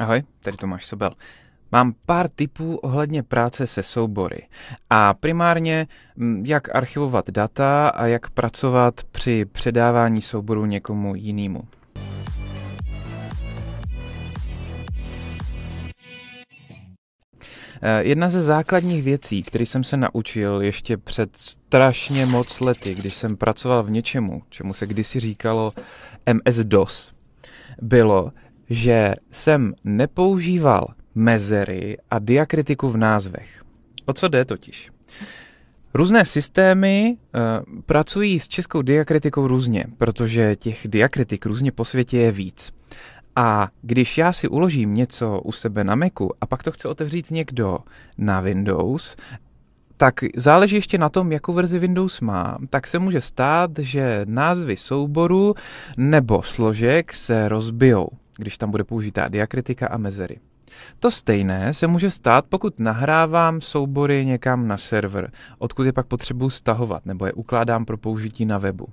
Ahoj, tady Tomáš Sobel. Mám pár tipů ohledně práce se soubory a primárně jak archivovat data a jak pracovat při předávání souboru někomu jinému. Eh, jedna ze základních věcí, které jsem se naučil ještě před strašně moc lety, když jsem pracoval v něčemu, čemu se kdysi říkalo MS-DOS, bylo, že jsem nepoužíval mezery a diakritiku v názvech. O co jde totiž? Různé systémy uh, pracují s českou diakritikou různě, protože těch diakritik různě po světě je víc. A když já si uložím něco u sebe na Macu a pak to chce otevřít někdo na Windows, tak záleží ještě na tom, jakou verzi Windows má. Tak se může stát, že názvy souboru nebo složek se rozbijou když tam bude použitá diakritika a mezery. To stejné se může stát, pokud nahrávám soubory někam na server, odkud je pak potřebuji stahovat nebo je ukládám pro použití na webu.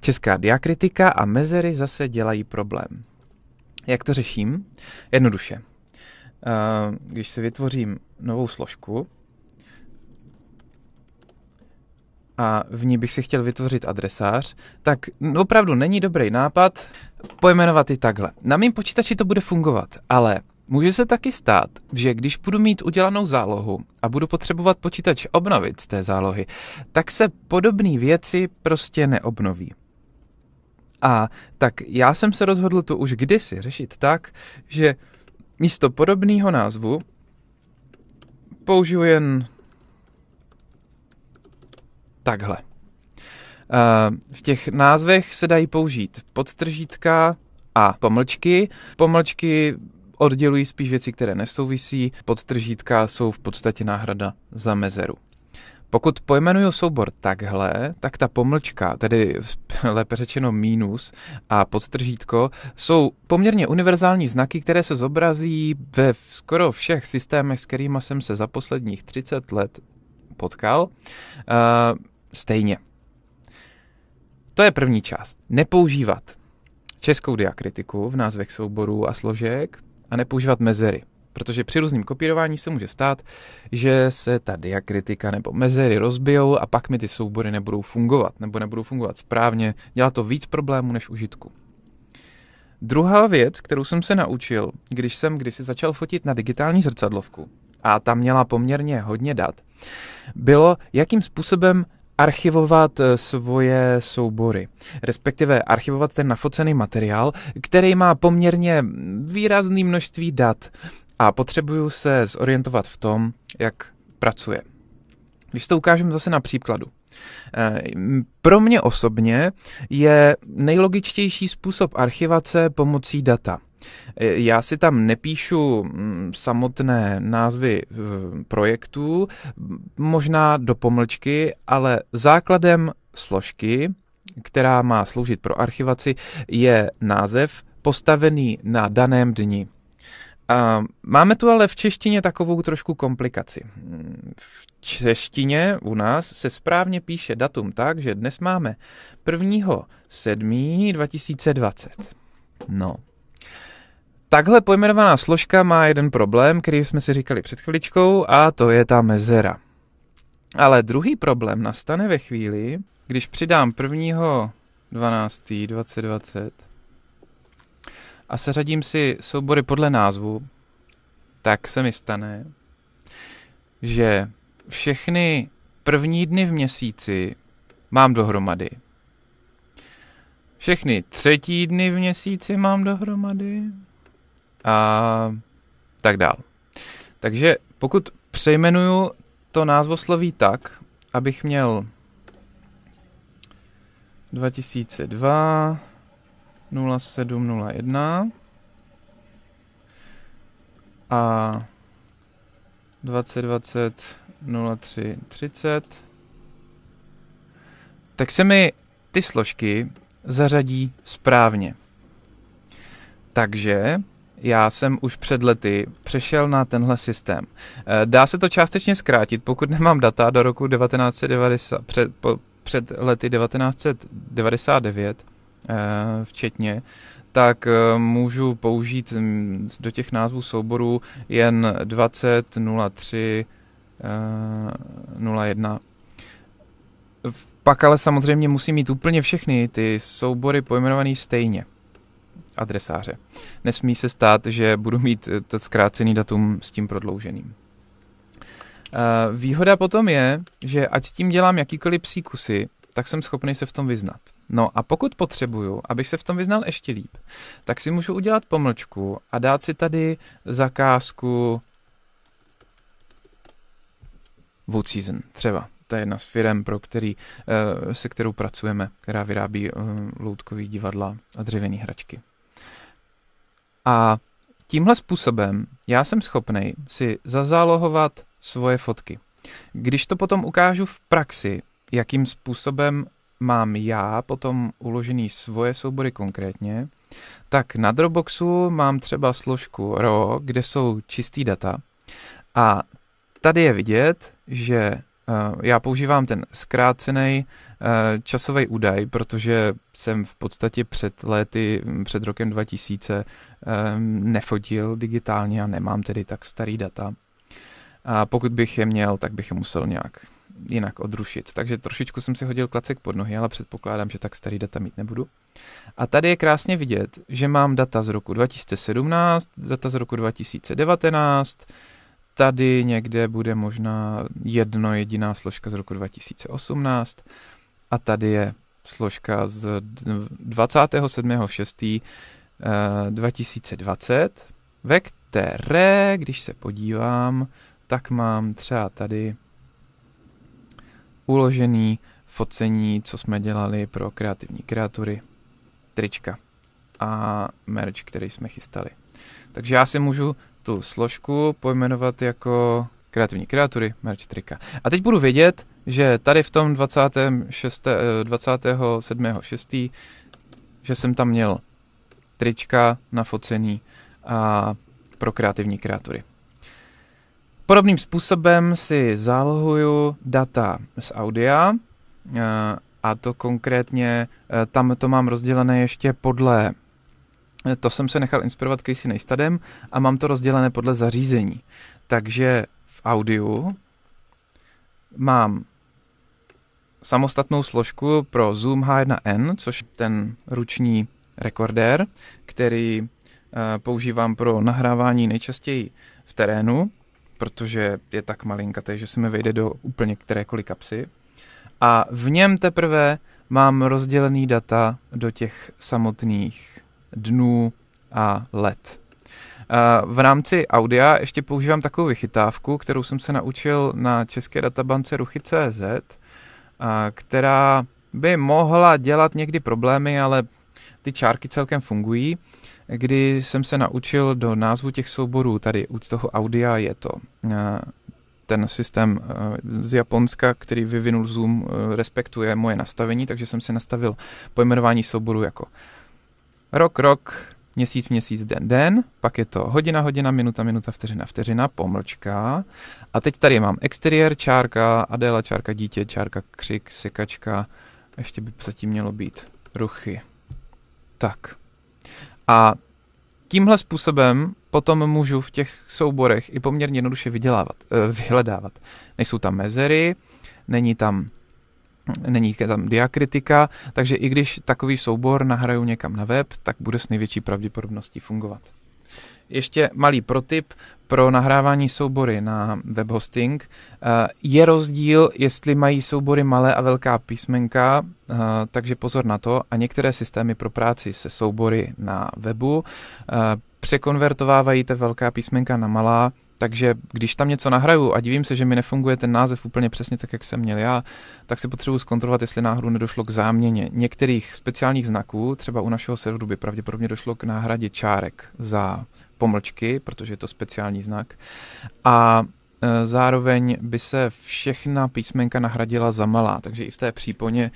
Česká diakritika a mezery zase dělají problém. Jak to řeším? Jednoduše. Eh, když si vytvořím novou složku, a v ní bych si chtěl vytvořit adresář, tak opravdu není dobrý nápad pojmenovat ji takhle. Na mém počítači to bude fungovat, ale Může se taky stát, že když budu mít udělanou zálohu a budu potřebovat počítač obnovit z té zálohy, tak se podobné věci prostě neobnoví. A tak já jsem se rozhodl to už kdysi řešit tak, že místo podobného názvu použiju jen takhle. Eh, v těch názvech se dají použít podtržítka a pomlčky. Pomlčky oddělují spíš věci, které nesouvisí, podtržítka jsou v podstatě náhrada za mezeru. Pokud pojmenuju soubor takhle, tak ta pomlčka, tedy lépe řečeno mínus a podtržítko, jsou poměrně univerzální znaky, které se zobrazí ve skoro všech systémech, s kterými jsem se za posledních 30 let potkal. Uh, stejně. To je první část. Nepoužívat českou diakritiku v názvech souborů a složek a nepoužívat mezery. Protože při různém kopírování se může stát, že se ta diakritika nebo mezery rozbijou a pak mi ty soubory nebudou fungovat nebo nebudou fungovat správně. Dělá to víc problémů než užitku. Druhá věc, kterou jsem se naučil, když jsem kdysi začal fotit na digitální zrcadlovku, a ta měla poměrně hodně dat, bylo, jakým způsobem archivovat eh, svoje soubory, respektive archivovat ten nafocený materiál, který má poměrně výrazný množství dat a potřebuju se zorientovat v tom, jak pracuje. Když to ukážeme zase na příkladu. Eh, pro mě osobně je nejlogičtější způsob archivace pomocí data. Eh, já si tam nepíšu mm, samotné názvy eh, projektů, možná do pomlčky, ale základem složky, která má sloužit pro archivaci, je název postavený na daném dni. A máme tu ale v češtině takovou trošku komplikaci. V češtině u nás se správně píše datum tak, že dnes máme 1. 7. 2020. No, Takhle pojmenovaná složka má jeden problém, který jsme si říkali před chviličkou, a to je ta mezera. Ale druhý problém nastane ve chvíli, když přidám prvního 12. 2020 a seřadím si soubory podle názvu, tak se mi stane, že všechny první dny v měsíci mám dohromady. Všechny třetí dny v měsíci mám dohromady a tak dál. Takže pokud přejmenuju to názvosloví tak, abych měl 2002 0701 a 2020 30, tak se mi ty složky zařadí správně. Takže já jsem už před lety přešel na tenhle systém. Eh, dá se to částečně zkrátit, pokud nemám data do roku 1990, před, po, před lety 1999 eh, včetně, tak eh, můžu použít mm, do těch názvů souborů jen 20.03.01. Pak ale samozřejmě musím mít úplně všechny ty soubory pojmenované stejně adresáře. Nesmí se stát, že budu mít eh, to zkrácený datum s tím prodlouženým. Eh, výhoda potom je, že ať s tím dělám jakýkoliv příkusy, tak jsem schopný se v tom vyznat. No a pokud potřebuju, abych se v tom vyznal ještě líp, tak si můžu udělat pomlčku a dát si tady zakázku Wood Season třeba. To je jedna z firm, pro který, eh, se kterou pracujeme, která vyrábí loutkový divadla a dřevěné hračky. A tímhle způsobem já jsem schopný si zazálohovat svoje fotky. Když to potom ukážu v praxi, jakým způsobem mám já potom uložený svoje soubory konkrétně, tak na Dropboxu mám třeba složku RAW, kde jsou čistý data a tady je vidět, že Eh, já používám ten zkrácený eh, časový údaj, protože jsem v podstatě před lety, hm, před rokem 2000 ehm, nefotil digitálně a nemám tedy tak starý data. A pokud bych je měl, tak bych je musel nějak jinak odrušit. Takže trošičku jsem si hodil klacek pod nohy, ale předpokládám, že tak starý data mít nebudu. A tady je krásně vidět, že mám data z roku 2017, data z roku 2019, tady někde bude možná jedno jediná složka z roku 2018 a tady je složka z 27.6.2020, eh, ve které, když se podívám, tak mám třeba tady uložený focení, co jsme dělali pro kreativní kreatury, trička a merch, který jsme chystali. Takže já si můžu tu složku pojmenovat jako kreativní kreatury, merch trika. A teď budu vědět, že tady v tom 26, 27. 6. že jsem tam měl trička nafocený a pro kreativní kreatury. Podobným způsobem si zálohuju data z audia eh, a to konkrétně eh, tam to mám rozdělené ještě podle to jsem se nechal inspirovat Casey Neistadem a mám to rozdělené podle zařízení. Takže v audiu mám samostatnou složku pro Zoom H1n, což je ten ruční rekordér, který eh, používám pro nahrávání nejčastěji v terénu, protože je tak malinka, takže se mi vejde do úplně kterékoliv kapsy. A v něm teprve mám rozdělený data do těch samotných dnů a let. Eh, v rámci Audia ještě používám takovou vychytávku, kterou jsem se naučil na české databance ruchy.cz, eh, která by mohla dělat někdy problémy, ale ty čárky celkem fungují, kdy jsem se naučil do názvu těch souborů, tady u toho Audia je to eh, ten systém z Japonska, který vyvinul Zoom, respektuje moje nastavení, takže jsem si nastavil pojmenování souboru jako rok, rok, měsíc, měsíc, den, den, pak je to hodina, hodina, minuta, minuta, vteřina, vteřina, pomlčka. A teď tady mám exteriér, čárka, Adéla, čárka, dítě, čárka, křik, sekačka, ještě by zatím mělo být ruchy. Tak. A tímhle způsobem potom můžu v těch souborech i poměrně jednoduše vydělávat, eh, vyhledávat. Nejsou tam mezery, není tam není tam diakritika, takže i když takový soubor nahraju někam na web, tak bude s největší pravděpodobností fungovat. Ještě malý protip pro nahrávání soubory na web hosting. Eh, je rozdíl, jestli mají soubory malé a velká písmenka, eh, takže pozor na to. A některé systémy pro práci se soubory na webu eh, překonvertovávají ta velká písmenka na malá, takže když tam něco nahraju a divím se, že mi nefunguje ten název úplně přesně tak, jak jsem měl já, tak si potřebuji zkontrolovat, jestli náhodou nedošlo k záměně některých speciálních znaků. Třeba u našeho serveru by pravděpodobně došlo k náhradě čárek za pomlčky, protože je to speciální znak. A e, zároveň by se všechna písmenka nahradila za malá, takže i v té příponě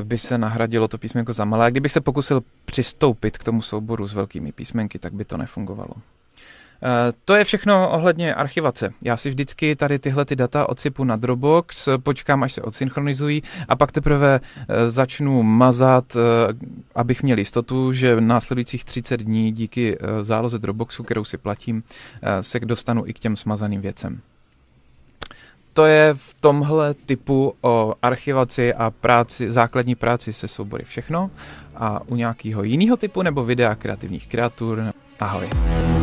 e, by se nahradilo to písmenko za malé. Kdybych se pokusil přistoupit k tomu souboru s velkými písmenky, tak by to nefungovalo. Eh, to je všechno ohledně archivace. Já si vždycky tady tyhle ty data odsypu na Dropbox, počkám, až se odsynchronizují a pak teprve eh, začnu mazat, eh, abych měl jistotu, že v následujících 30 dní díky záloze Dropboxu, kterou si platím, se dostanu i k těm smazaným věcem to je v tomhle typu o archivaci a práci, základní práci se soubory všechno a u nějakého jiného typu nebo videa kreativních kreatur. Ahoj.